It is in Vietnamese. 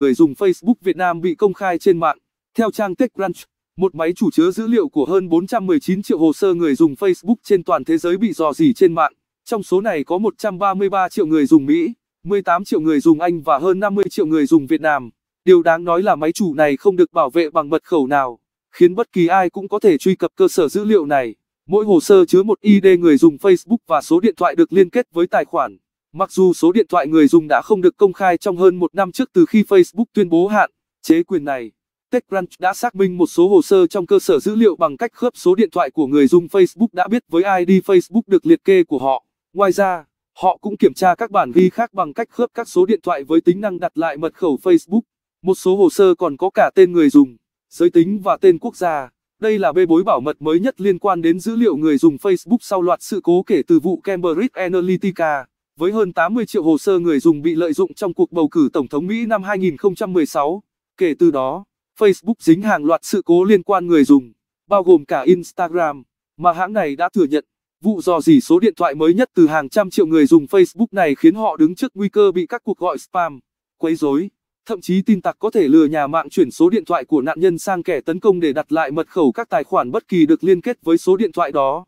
người dùng Facebook Việt Nam bị công khai trên mạng. Theo trang TechCrunch, một máy chủ chứa dữ liệu của hơn 419 triệu hồ sơ người dùng Facebook trên toàn thế giới bị dò dỉ trên mạng. Trong số này có 133 triệu người dùng Mỹ, 18 triệu người dùng Anh và hơn 50 triệu người dùng Việt Nam. Điều đáng nói là máy chủ này không được bảo vệ bằng mật khẩu nào, khiến bất kỳ ai cũng có thể truy cập cơ sở dữ liệu này. Mỗi hồ sơ chứa một ID người dùng Facebook và số điện thoại được liên kết với tài khoản Mặc dù số điện thoại người dùng đã không được công khai trong hơn một năm trước từ khi Facebook tuyên bố hạn chế quyền này, TechCrunch đã xác minh một số hồ sơ trong cơ sở dữ liệu bằng cách khớp số điện thoại của người dùng Facebook đã biết với ID Facebook được liệt kê của họ. Ngoài ra, họ cũng kiểm tra các bản ghi khác bằng cách khớp các số điện thoại với tính năng đặt lại mật khẩu Facebook. Một số hồ sơ còn có cả tên người dùng, giới tính và tên quốc gia. Đây là bê bối bảo mật mới nhất liên quan đến dữ liệu người dùng Facebook sau loạt sự cố kể từ vụ Cambridge Analytica với hơn 80 triệu hồ sơ người dùng bị lợi dụng trong cuộc bầu cử Tổng thống Mỹ năm 2016. Kể từ đó, Facebook dính hàng loạt sự cố liên quan người dùng, bao gồm cả Instagram, mà hãng này đã thừa nhận. Vụ dò dỉ số điện thoại mới nhất từ hàng trăm triệu người dùng Facebook này khiến họ đứng trước nguy cơ bị các cuộc gọi spam, quấy rối, thậm chí tin tặc có thể lừa nhà mạng chuyển số điện thoại của nạn nhân sang kẻ tấn công để đặt lại mật khẩu các tài khoản bất kỳ được liên kết với số điện thoại đó.